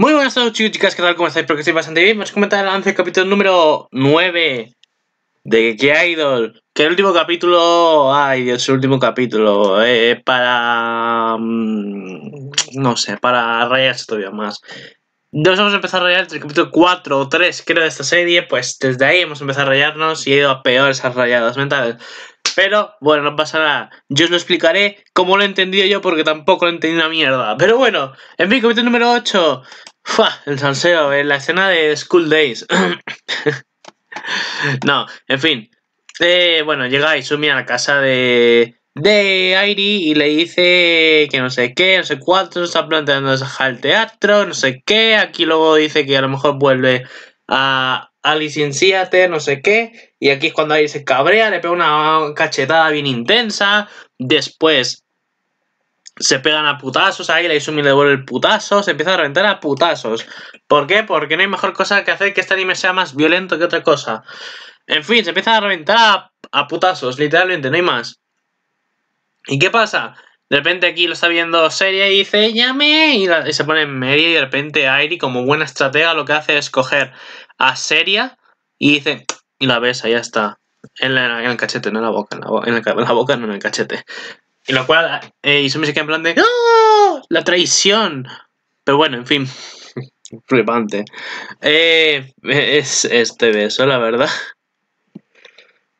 Muy buenas a todos chicos y chicas, ¿qué tal? ¿Cómo estáis? Espero que bastante bien. Vamos a comentar el avance del capítulo número 9 de que Idol. Que el último capítulo... Ay, Dios, el último capítulo. Eh, para... Mm, no sé, para rayarse todavía más. Nos a empezar a rayar entre el capítulo 4 o 3, creo, de esta serie. Pues desde ahí hemos empezado a rayarnos y he ido a peor esas rayadas mentales. Pero bueno, no pasa nada. Yo os lo explicaré como lo he entendido yo, porque tampoco lo he entendido una mierda. Pero bueno, en fin, capítulo número 8. Fua, el salseo, en eh, la escena de School Days. no, en fin. Eh, bueno, llega Izumi a la casa de, de Airi y le dice que no sé qué, no sé cuánto, está planteando dejar el teatro, no sé qué. Aquí luego dice que a lo mejor vuelve a Alice in no sé qué. Y aquí es cuando Airi se cabrea, le pega una cachetada bien intensa. Después se pegan a putazos, ahí la Sumi le devuelve el putazo, se empieza a reventar a putazos. ¿Por qué? Porque no hay mejor cosa que hacer que este anime sea más violento que otra cosa. En fin, se empieza a reventar a, putazos, literalmente, no hay más. ¿Y qué pasa? De repente aquí lo está viendo Seria y dice, llame, y, se pone en medio y de repente Airi, como buena estratega, lo que hace es coger a Seria y dice, y la besa, ya está. En, el cachete, no en la boca, en la, en la boca, no en el cachete. Y lo cual eh, hizo música en plan de ¡La traición! Pero bueno, en fin. Flipante. Eh, es este beso, la verdad.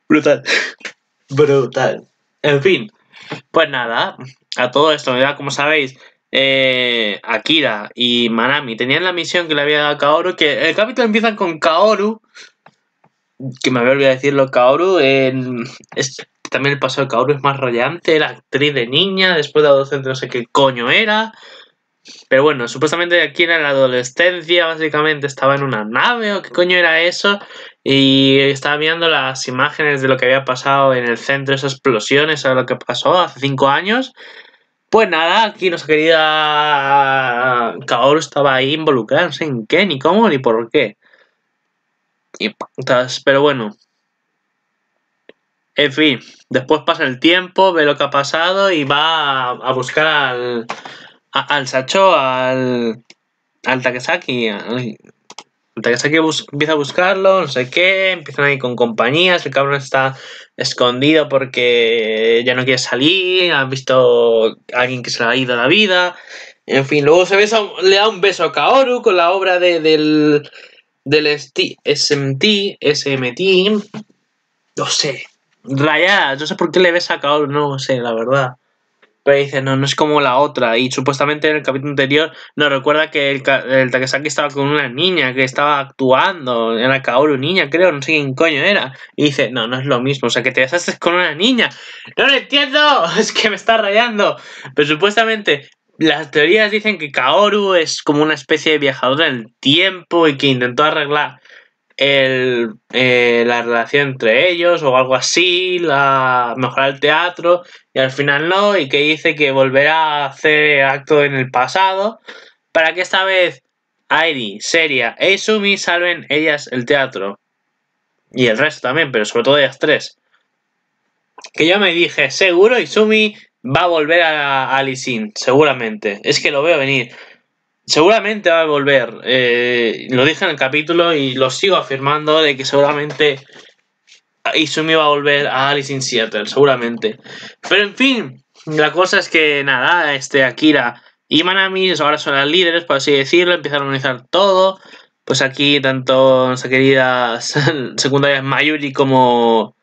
Brutal. Brutal. En fin. Pues nada, a todo esto, ya como sabéis, eh, Akira y Manami tenían la misión que le había dado a Kaoru, que el capítulo empieza con Kaoru, que me había olvidado decirlo, Kaoru en, también el pasado de Kaoru es más rayante, Era actriz de niña, después de adolescente no sé qué coño era. Pero bueno, supuestamente aquí en la adolescencia, básicamente estaba en una nave o qué coño era eso. Y estaba mirando las imágenes de lo que había pasado en el centro, esas explosiones, a lo que pasó hace cinco años. Pues nada, aquí nuestra querida Kaoru estaba ahí involucrada, no sé en qué, ni cómo, ni por qué. Y pero bueno. En fin, Después pasa el tiempo, ve lo que ha pasado y va a, buscar al, al Sacho, al, al Takesaki. Takesaki empieza a buscarlo, no sé qué, empiezan ahí con compañías, el cabrón está escondido porque ya no quiere salir, ha visto a alguien que se le ha ido la vida. En fin, luego se besa, le da un beso a Kaoru con la obra de, del, del SMT, SMT, no sé, rayadas. No sé por qué le ves Kaoru, no sé, la verdad. Pero dice, no, no es como la otra. Y supuestamente en el capítulo anterior nos recuerda que el, el Takesaki estaba con una niña que estaba actuando. Era Kaoru niña, creo, no sé quién coño era. Y dice, no, no es lo mismo. O sea, que te haces con una niña. No lo entiendo. Es que me está rayando. Pero supuestamente las teorías dicen que Kaoru es como una especie de viajadora del tiempo y que intentó arreglar eh, la relación entre ellos o algo así, la, mejorar el teatro y al final no, y que dice que volverá a hacer acto en el pasado para que esta vez Airi, Seria e Isumi salven ellas el teatro y el resto también, pero sobre todo ellas tres. Que yo me dije, seguro Isumi va a volver a, a seguramente. Es que lo veo venir seguramente va a volver. Eh, lo dije en el capítulo y lo sigo afirmando de que seguramente Izumi va a volver a Alice in Seattle, seguramente. Pero en fin, la cosa es que nada, este Akira y Manami ahora son las líderes, por así decirlo, empiezan a organizar todo. Pues aquí tanto nuestra querida secundaria Mayuri como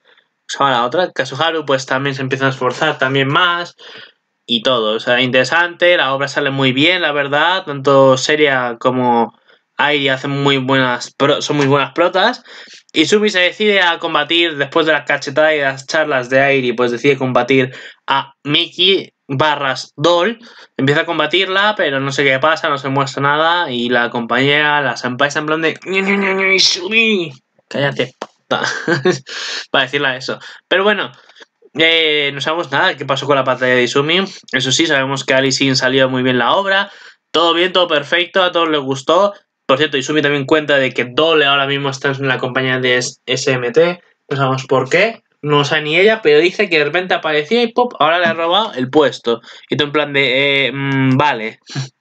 la otra, Kazuharu, pues también se empiezan a esforzar también más y todo. O sea, interesante, la obra sale muy bien, la verdad, tanto seria como Airi hacen muy buenas, son muy buenas protas. Y Sumi se decide a combatir, después de las cachetadas y las charlas de Airi, pues decide combatir a Mickey barras Doll. Empieza a combatirla, pero no sé qué pasa, no se muestra nada. Y la compañera, la senpai, está en plan de... Sumi Cállate, Para decirle eso. Pero bueno, eh, no sabemos nada de qué pasó con la pantalla de Isumi Eso sí, sabemos que Alice salió muy bien la obra. Todo bien, todo perfecto, a todos les gustó. Por cierto, Izumi también cuenta de que Dole ahora mismo está en la compañía de SMT. No sabemos por qué, no sabe ni ella, pero dice que de repente aparecía y pop, ahora le ha robado el puesto. Y todo en plan de, eh, mm, vale,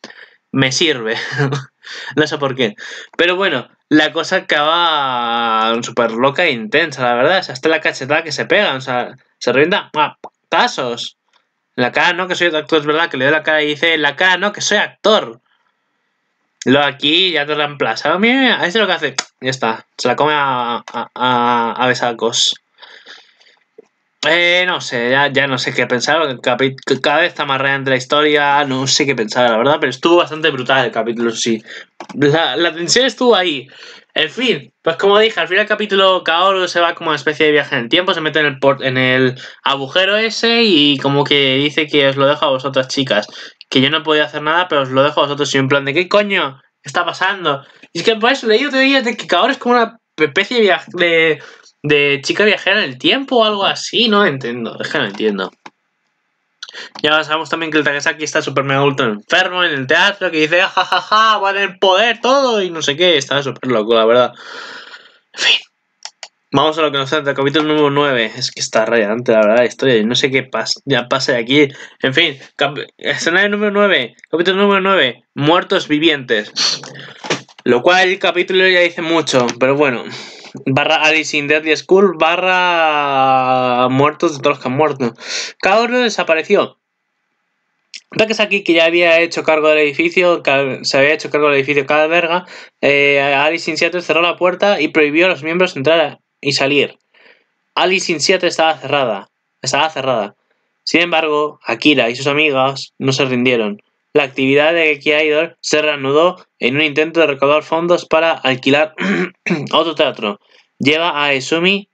me sirve. no sé por qué. Pero bueno, la cosa acaba súper loca e intensa, la verdad. O sea, hasta la cachetada que se pega, o sea, se revienta a pasos. La cara no, que soy actor, es verdad, que le doy la cara y dice, la cara no, que soy actor. Lo aquí ya te reemplaza. Mira, mira, eso es lo que hace. Ya está. Se la come a, a, a, a besacos. Eh, no sé, ya, ya, no sé qué pensar. Cada vez está más reante la historia, no sé qué pensar, la verdad, pero estuvo bastante brutal el capítulo, sí. La, la tensión estuvo ahí. En fin, pues como dije, al final el capítulo Kaoru se va como una especie de viaje en el tiempo, se mete en el, por en el agujero ese y como que dice que os lo dejo a vosotras chicas, que yo no podía hacer nada, pero os lo dejo a vosotros y en plan de ¿qué coño está pasando? Y es que por eso leí otro de que Kaoru es como una especie de, viaje de de chica viajera en el tiempo o algo así, no entiendo, es que no entiendo. Ya sabemos también que el Takasaki está super mega ultra enfermo en el teatro, que dice, jajaja, ah, ja, ja, va a poder todo y no sé qué, está súper loco, la verdad. En fin, vamos a lo que nos falta. capítulo número 9, es que está rayante la verdad la historia, no sé qué pasa, ya pasa de aquí. En fin, escenario número 9, capítulo número 9, muertos vivientes. Lo cual el capítulo ya dice mucho, pero bueno, barra Alice in Deadly School barra muertos de todos los que han muerto. Cada uno desapareció. es aquí que ya había hecho cargo del edificio, se había hecho cargo del edificio cada verga, eh, Alice in Seattle cerró la puerta y prohibió a los miembros entrar y salir. Alice in Seattle estaba cerrada, estaba cerrada. Sin embargo, Akira y sus amigas no se rindieron la actividad de Kia se reanudó en un intento de recaudar fondos para alquilar otro teatro. Lleva a Izumi,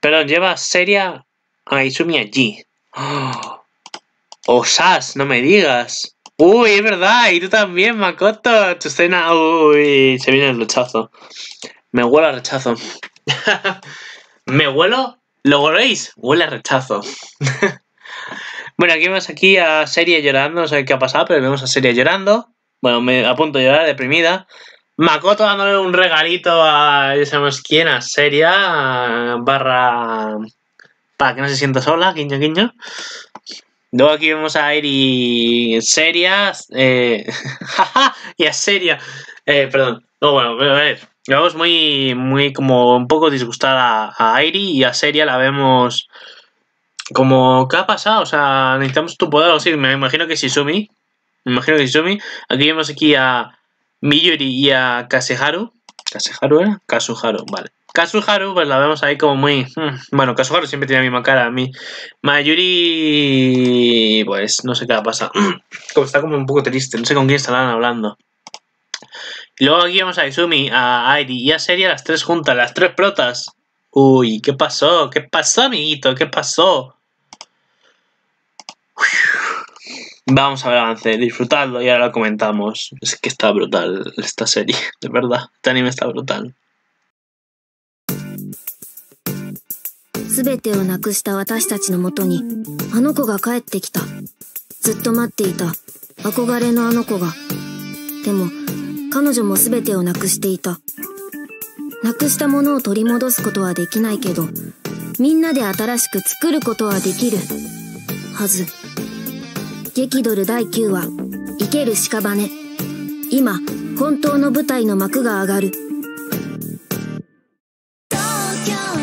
perdón, lleva a Seria a Izumi allí. Oh, ¡Osas! ¡No me digas! ¡Uy, es verdad! ¡Y tú también, Makoto! ¡Tu ¡Uy! Se viene el rechazo. Me huele a rechazo. me huelo, lo volvéis? huele a rechazo. Bueno, aquí vemos aquí a Seria llorando, no sé qué ha pasado, pero vemos a Seria llorando. Bueno, me, a punto de llorar, deprimida. Makoto dándole un regalito a, ya sabemos quién, a Seria, barra... Para que no se sienta sola, guiño, guiño. Luego aquí vemos a Eri Seria, eh, y a Seria, eh, perdón. No, bueno, a ver, la muy, muy como un poco disgustada a Eri y a Seria la vemos como, ¿qué ha pasado? O sea, necesitamos tu poder. O sí me imagino que Shizumi. Me imagino que Shizumi. Aquí vemos aquí a Miyuri y a Kaseharu. ¿Kaseharu era? Kasuharu, vale. Kasuharu pues la vemos ahí como muy... Hmm, bueno, Kasuharu siempre tiene la misma cara a mí. Mayuri... Pues no sé qué ha pasado. Como está como un poco triste. No sé con quién estarán hablando. luego aquí vemos a Izumi, a Airi y a Seria, las tres juntas, las tres protas. Uy, ¿qué pasó? ¿Qué pasó, amiguito? ¿Qué pasó? Vamos a ver el avance, disfrutadlo y ahora lo comentamos. Es que está brutal esta serie, de verdad. Este anime está brutal. すべてをなくした私たちのもとに、あの子が帰ってきた。ずっと待っていた、憧れのあの子が。でも、彼女もすべてをなくしていた。なくしたものを取り戻すことはできないけど、みんなで新しく作ることはできる。はず。激ドル第9話「生ける屍」今本当の舞台の幕が上がる東京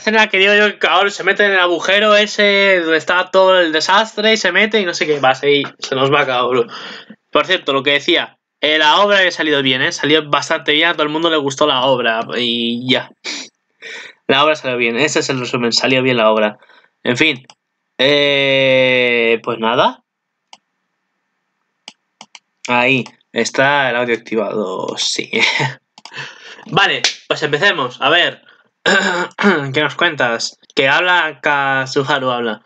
escena que digo yo que se mete en el agujero ese donde está todo el desastre y se mete y no sé qué pasa y se nos va a cabrón. Por cierto, lo que decía, eh, la obra ha salido bien, eh, Salió bastante bien, a todo el mundo le gustó la obra y ya. La obra salió bien, ese es el resumen, salió bien la obra. En fin, eh, pues nada. Ahí, está el audio activado, sí. vale, pues empecemos, a ver. ¿Qué nos cuentas? Que habla Kazuharu, habla.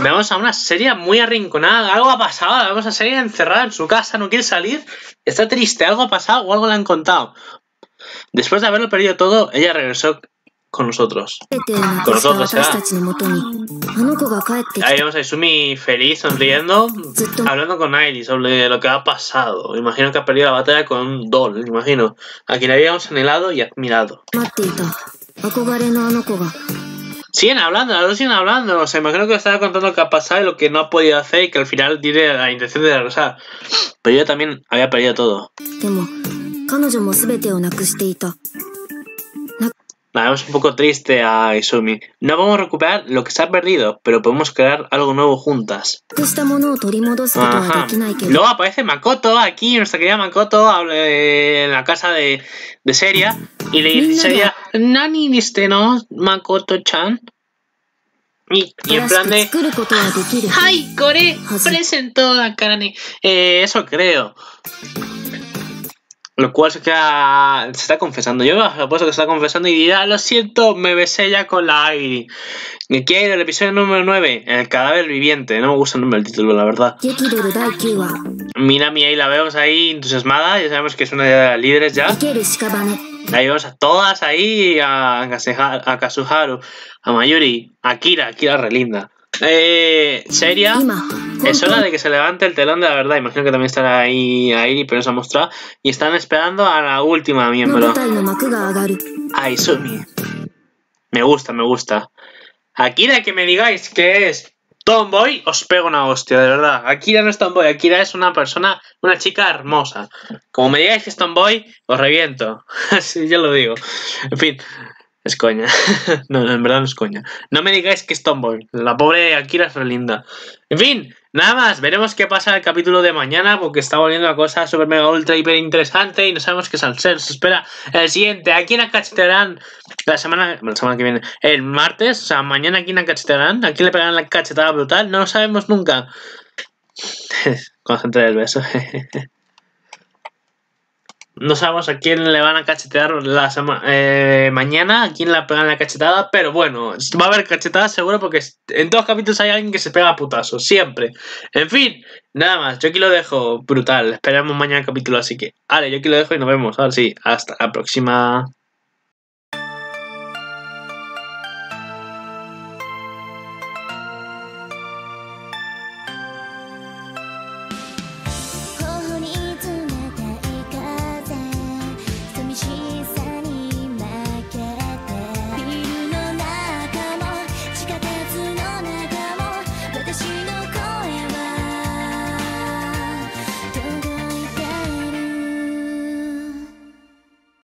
Vamos a una serie muy arrinconada, algo ha pasado, vamos a seguir encerrada en su casa, no quiere salir, está triste, algo ha pasado o algo le han contado. Después de haberlo perdido todo, ella regresó con nosotros. Con nosotros, ¿eh? Ahí vemos a Izumi feliz, sonriendo, hablando con Ailis sobre lo que ha pasado. Imagino que ha perdido la batalla con un Doll, imagino. A quien habíamos anhelado y admirado. Siguen hablando, dos siguen hablando. O sea, imagino que estaba contando lo que ha pasado y lo que no ha podido hacer y que al final tiene la intención de regresar. Pero yo también había perdido todo un poco triste a Isumi. No podemos recuperar lo que se ha perdido, pero podemos crear algo nuevo juntas. Luego aparece Makoto, aquí nuestra querida Makoto, en la casa de, de Seria, y le dice Seria, Nani no, Makoto-chan. Y, en plan de... ¡Ay, Core! Presento a Karane. Eh, eso creo. Lo cual se, se está confesando. Yo me apuesto que está confesando y dirá, lo siento, me besé ya con la Agri. Y aquí el episodio número 9, El cadáver viviente. No me gusta el nombre del título, la verdad. mira mi ahí la vemos ahí entusiasmada. Ya sabemos que es una de las líderes ya. Ahí vemos a todas ahí, a, a Kazuharu, a Mayuri, a Kira, Kira relinda. Eh, Seria. Es hora de que se levante el telón de la verdad. Imagino que también estará ahí Airi, pero se ha mostrado. Y están esperando a la última miembro. Ay, Me gusta, me gusta. Akira, que me digáis que es Tomboy, os pego una hostia, de verdad. Akira no es Tomboy, Akira es una persona, una chica hermosa. Como me digáis que es Tomboy, os reviento. Así yo lo digo. En fin, es coña. no, en verdad no es coña. No me digáis que es Tomboy. La pobre Akira es relinda. En fin, nada más. Veremos qué pasa el capítulo de mañana porque está volviendo a cosa super mega ultra hiper interesante y no sabemos qué es al ser. Se espera el siguiente. Aquí en Acacheterán la semana, la semana que viene. El martes, o sea, mañana aquí en Acacheterán. Aquí le pegarán la cachetada brutal. No lo sabemos nunca. Concentrar el beso. No sabemos a quién le van a cachetear la eh, mañana, a quién le pegan la cachetada, pero bueno, va a haber cachetadas seguro porque en todos capítulos hay alguien que se pega a putazo, siempre. En fin, nada más, yo aquí lo dejo brutal. Esperamos mañana el capítulo, así que, vale, yo aquí lo dejo y nos vemos. Ahora sí, hasta la próxima.